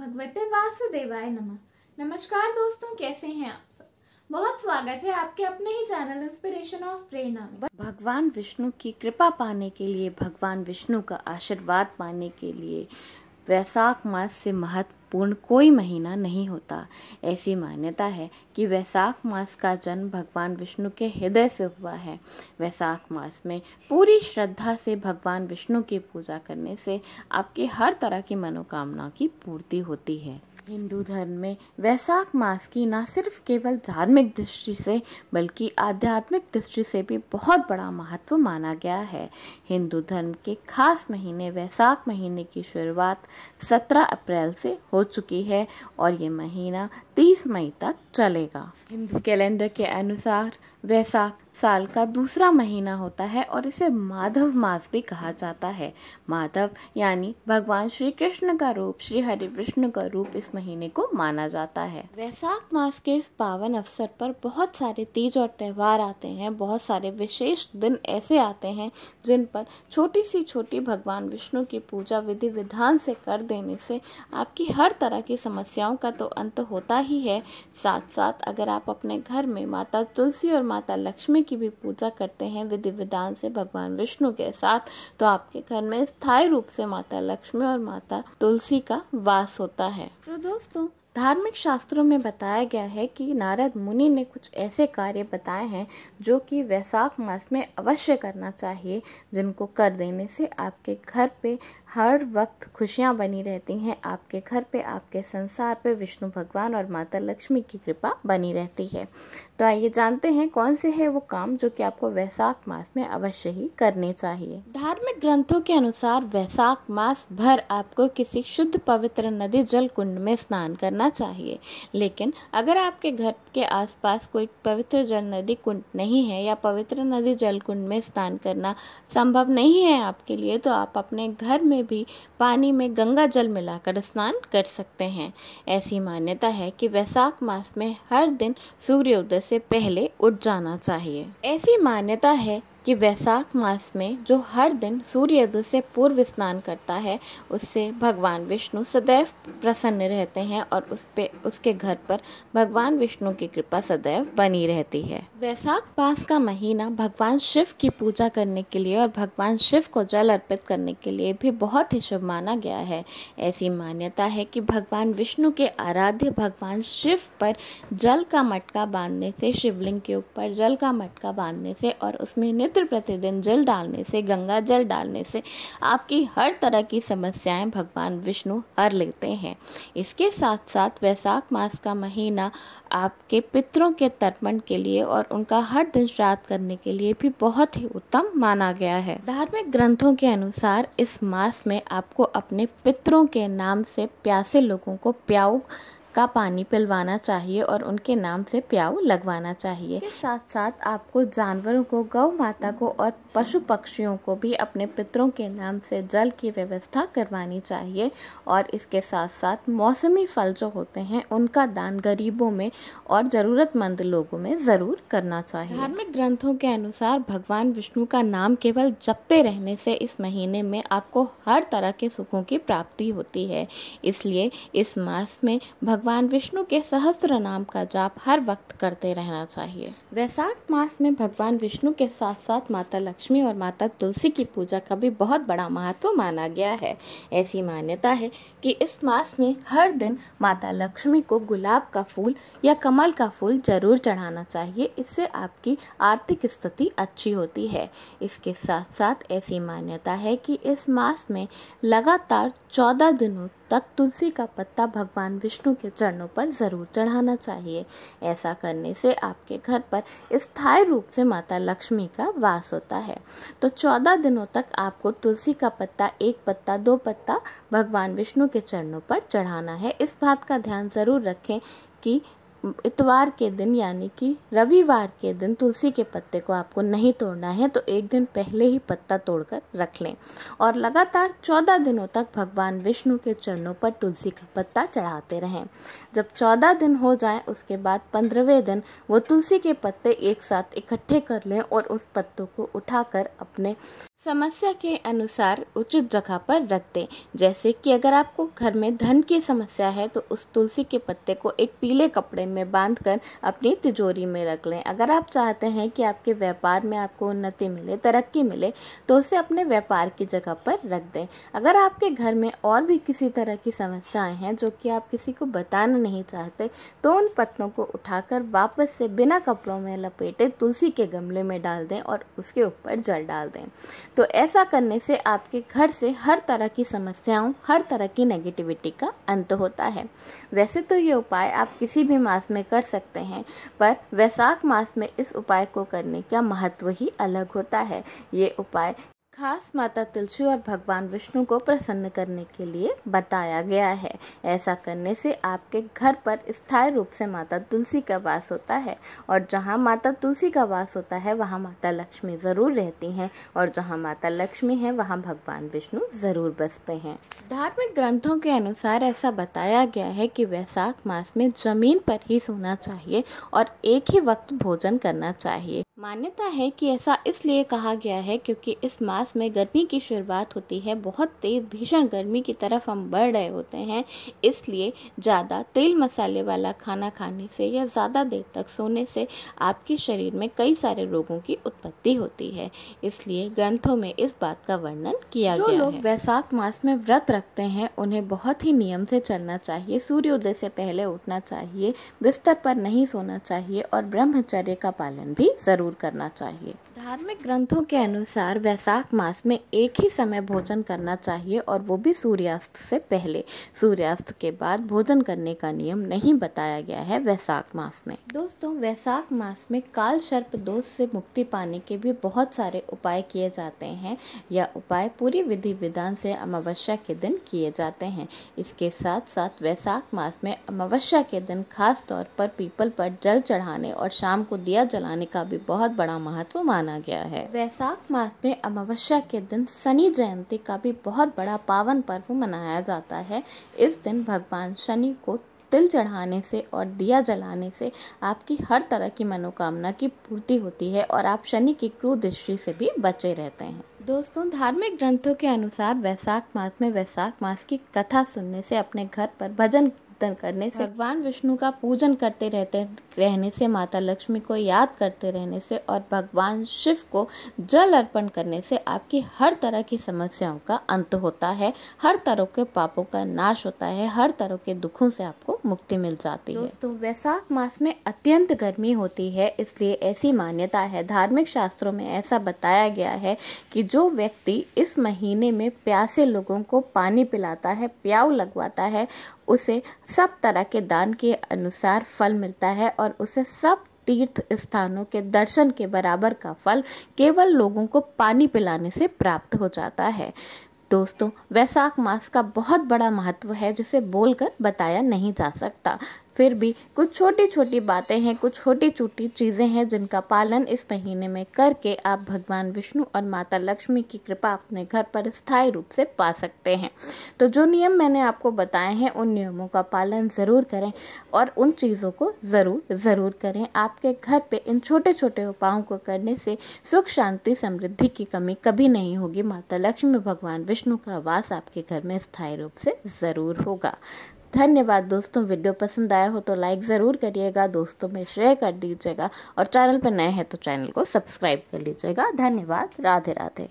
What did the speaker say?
भगवते वासुदेवाय नमः नमस्कार दोस्तों कैसे हैं आप सब बहुत स्वागत है आपके अपने ही चैनल इंस्पिरेशन ऑफ प्रेरणा में भगवान विष्णु की कृपा पाने के लिए भगवान विष्णु का आशीर्वाद पाने के लिए वैसाख मास से महत्व पूर्ण कोई महीना नहीं होता ऐसी मान्यता है कि वैशाख मास का जन्म भगवान विष्णु के हृदय से हुआ है वैशाख मास में पूरी श्रद्धा से भगवान विष्णु की पूजा करने से आपकी हर तरह की मनोकामना की पूर्ति होती है हिंदू धर्म में वैसाख मास की ना सिर्फ केवल धार्मिक दृष्टि से बल्कि आध्यात्मिक दृष्टि से भी बहुत बड़ा महत्व माना गया है हिंदू धर्म के खास महीने वैसाख महीने की शुरुआत 17 अप्रैल से हो चुकी है और ये महीना 30 मई तक चलेगा हिंदू कैलेंडर के अनुसार वैसा साल का दूसरा महीना होता है और इसे माधव मास भी कहा जाता है माधव यानी भगवान श्री कृष्ण का रूप श्री हरि कृष्ण का रूप इस महीने को माना जाता है वैसाख मास के इस पावन अवसर पर बहुत सारे तीज और त्यौहार आते हैं बहुत सारे विशेष दिन ऐसे आते हैं जिन पर छोटी सी छोटी भगवान विष्णु की पूजा विधि विधान से कर देने से आपकी हर तरह की समस्याओं का तो अंत होता ही है साथ साथ अगर आप अपने घर में माता तुलसी और माता लक्ष्मी की भी पूजा करते हैं विधि विधान से भगवान विष्णु के साथ तो आपके घर में स्थायी रूप से माता लक्ष्मी और माता तुलसी का वास होता है तो दोस्तों धार्मिक शास्त्रों में बताया गया है कि नारद मुनि ने कुछ ऐसे कार्य बताए हैं जो कि वैसाख मास में अवश्य करना चाहिए जिनको कर देने से आपके घर पे हर वक्त खुशियाँ बनी रहती हैं आपके घर पे आपके संसार पे विष्णु भगवान और माता लक्ष्मी की कृपा बनी रहती है तो आइए जानते हैं कौन से है वो काम जो कि आपको वैशाख मास में अवश्य ही करने चाहिए धार्मिक ग्रंथों के अनुसार वैशाख मास भर आपको किसी शुद्ध पवित्र नदी जल कुंड में स्नान करना चाहिए लेकिन अगर आपके घर के आसपास कोई पवित्र जल नदी कुंड नहीं है या पवित्र नदी जल कुंड में स्नान करना संभव नहीं है आपके लिए तो आप अपने घर में भी पानी में गंगा जल मिलाकर स्नान कर सकते हैं ऐसी मान्यता है कि वैशाख मास में हर दिन सूर्योदय से पहले उठ जाना चाहिए ऐसी मान्यता है कि वैशाख मास में जो हर दिन सूर्योदय से पूर्व स्नान करता है उससे भगवान विष्णु सदैव प्रसन्न रहते हैं और उस पे उसके घर पर भगवान विष्णु की कृपा सदैव बनी रहती है वैशाख मास का महीना भगवान शिव की पूजा करने के लिए और भगवान शिव को जल अर्पित करने के लिए भी बहुत ही शुभ माना गया है ऐसी मान्यता है कि भगवान विष्णु के आराध्य भगवान शिव पर जल का मटका बांधने से शिवलिंग के ऊपर जल का मटका बांधने से और उसमें पवित्र प्रतिदिन जल डालने से गंगा जल डालने से आपकी हर तरह की समस्याएं भगवान विष्णु हर लेते हैं इसके साथ साथ वैशाख मास का महीना आपके पितरों के तर्पण के लिए और उनका हर दिन श्राद्ध करने के लिए भी बहुत ही उत्तम माना गया है धार्मिक ग्रंथों के अनुसार इस मास में आपको अपने पितरों के नाम से प्यासे लोगों को प्याऊ का पानी पिलवाना चाहिए और उनके नाम से प्याव लगवाना चाहिए साथ साथ आपको जानवरों को गौ माता को और पशु पक्षियों को भी अपने पितरों के नाम से जल की व्यवस्था करवानी चाहिए और इसके साथ साथ मौसमी फल जो होते हैं उनका दान गरीबों में और ज़रूरतमंद लोगों में ज़रूर करना चाहिए धार्मिक ग्रंथों के अनुसार भगवान विष्णु का नाम केवल जपते रहने से इस महीने में आपको हर तरह के सुखों की प्राप्ति होती है इसलिए इस मास में भगवान विष्णु के सहस्त्र नाम का जाप हर वक्त करते रहना चाहिए वैसाख मास में भगवान विष्णु के साथ साथ माता लक्ष्मी और माता तुलसी की पूजा का भी बहुत बड़ा महत्व माना गया है ऐसी मान्यता है कि इस मास में हर दिन माता लक्ष्मी को गुलाब का फूल या कमल का फूल जरूर चढ़ाना चाहिए इससे आपकी आर्थिक स्थिति अच्छी होती है इसके साथ साथ ऐसी मान्यता है कि इस मास में लगातार चौदह दिनों तक तुलसी का पत्ता भगवान विष्णु के चरणों पर ज़रूर चढ़ाना चाहिए ऐसा करने से आपके घर पर स्थायी रूप से माता लक्ष्मी का वास होता है तो चौदह दिनों तक आपको तुलसी का पत्ता एक पत्ता दो पत्ता भगवान विष्णु के चरणों पर चढ़ाना है इस बात का ध्यान ज़रूर रखें कि इतवार के दिन यानी कि रविवार के दिन तुलसी के पत्ते को आपको नहीं तोड़ना है तो एक दिन पहले ही पत्ता तोड़कर रख लें और लगातार चौदह दिनों तक भगवान विष्णु के चरणों पर तुलसी का पत्ता चढ़ाते रहें जब चौदह दिन हो जाए उसके बाद पंद्रहवें दिन वो तुलसी के पत्ते एक साथ इकट्ठे कर लें और उस पत्तों को उठाकर अपने समस्या के अनुसार उचित जगह पर रख दें जैसे कि अगर आपको घर में धन की समस्या है तो उस तुलसी के पत्ते को एक पीले कपड़े में बांधकर अपनी तिजोरी में रख लें अगर आप चाहते हैं कि आपके व्यापार में आपको उन्नति मिले तरक्की मिले तो उसे अपने व्यापार की जगह पर रख दें अगर आपके घर में और भी किसी तरह की समस्याएँ हैं जो कि आप किसी को बताना नहीं चाहते तो उन पत्तों को उठाकर वापस से बिना कपड़ों में लपेटे तुलसी के गमले में डाल दें और उसके ऊपर जल डाल दें तो ऐसा करने से आपके घर से हर तरह की समस्याओं हर तरह की नेगेटिविटी का अंत होता है वैसे तो ये उपाय आप किसी भी मास में कर सकते हैं पर वैसाख मास में इस उपाय को करने का महत्व ही अलग होता है ये उपाय खास माता तुलसी और भगवान विष्णु को प्रसन्न करने के लिए बताया गया है ऐसा करने से आपके घर पर स्थायी रूप से माता तुलसी का वास होता है और जहाँ माता तुलसी का वास होता है वहाँ माता लक्ष्मी ज़रूर रहती हैं और जहाँ माता लक्ष्मी है वहाँ भगवान विष्णु ज़रूर बसते हैं धार्मिक ग्रंथों के अनुसार ऐसा बताया गया है कि वैसाख मास में जमीन पर ही सोना चाहिए और एक ही वक्त भोजन करना चाहिए मान्यता है कि ऐसा इसलिए कहा गया है क्योंकि इस मास मास में गर्मी की शुरुआत होती है बहुत तेज़ भीषण गर्मी की तरफ हम बढ़ रहे होते हैं इसलिए ज़्यादा तेल मसाले वाला खाना खाने से या ज़्यादा देर तक सोने से आपके शरीर में कई सारे रोगों की उत्पत्ति होती है इसलिए ग्रंथों में इस बात का वर्णन किया जो गया लोग वैसाख मास में व्रत रखते हैं उन्हें बहुत ही नियम से चलना चाहिए सूर्योदय से पहले उठना चाहिए बिस्तर पर नहीं सोना चाहिए और ब्रह्मचर्य का पालन भी ज़रूर करना चाहिए धार्मिक ग्रंथों के अनुसार वैशाख मास में एक ही समय भोजन करना चाहिए और वो भी सूर्यास्त से पहले सूर्यास्त के बाद भोजन करने का नियम नहीं बताया गया है वैशाख मास में दोस्तों वैशाख मास में काल सर्प दोष से मुक्ति पाने के भी बहुत सारे उपाय किए जाते हैं यह उपाय पूरी विधि विधान से अमावस्या के दिन किए जाते हैं इसके साथ साथ वैशाख मास में अमावस्या के दिन खास तौर पर पीपल पर जल चढ़ाने और शाम को दिया जलाने का भी बहुत बड़ा महत्व माना माना गया है वैशाख मास में अमावस्या के दिन शनि जयंती का भी बहुत बड़ा पावन पर्व मनाया जाता है इस दिन भगवान शनि को तिल चढ़ाने से और दिया जलाने से आपकी हर तरह की मनोकामना की पूर्ति होती है और आप शनि की क्रू दृष्टि से भी बचे रहते हैं दोस्तों धार्मिक ग्रंथों के अनुसार वैशाख मास में वैशाख मास की कथा सुनने से अपने घर पर भजन कीर्तन करने से भगवान विष्णु का पूजन करते रहते रहने से माता लक्ष्मी को याद करते रहने से और भगवान शिव को जल अर्पण करने से आपकी हर तरह की समस्याओं का अंत होता है हर तरह के पापों का नाश होता है हर तरह के दुखों से आपको मुक्ति मिल जाती है दोस्तों वैसाख मास में अत्यंत गर्मी होती है इसलिए ऐसी मान्यता है धार्मिक शास्त्रों में ऐसा बताया गया है कि जो व्यक्ति इस महीने में प्यासे लोगों को पानी पिलाता है प्याऊ लगवाता है उसे सब तरह के दान के अनुसार फल मिलता है और उसे सब तीर्थ स्थानों के दर्शन के बराबर का फल केवल लोगों को पानी पिलाने से प्राप्त हो जाता है दोस्तों वैसाख मास का बहुत बड़ा महत्व है जिसे बोलकर बताया नहीं जा सकता फिर भी कुछ छोटी छोटी बातें हैं कुछ छोटी छोटी चीज़ें हैं जिनका पालन इस महीने में करके आप भगवान विष्णु और माता लक्ष्मी की कृपा अपने घर पर स्थायी रूप से पा सकते हैं तो जो नियम मैंने आपको बताए हैं उन नियमों का पालन ज़रूर करें और उन चीज़ों को ज़रूर ज़रूर करें आपके घर पर इन छोटे छोटे उपायों को करने से सुख शांति समृद्धि की कमी कभी नहीं होगी माता लक्ष्मी भगवान विष्णु का वास आपके घर में स्थायी रूप से ज़रूर होगा धन्यवाद दोस्तों वीडियो पसंद आया हो तो लाइक ज़रूर करिएगा दोस्तों में शेयर कर दीजिएगा और चैनल पर नए हैं तो चैनल को सब्सक्राइब कर लीजिएगा धन्यवाद राधे राधे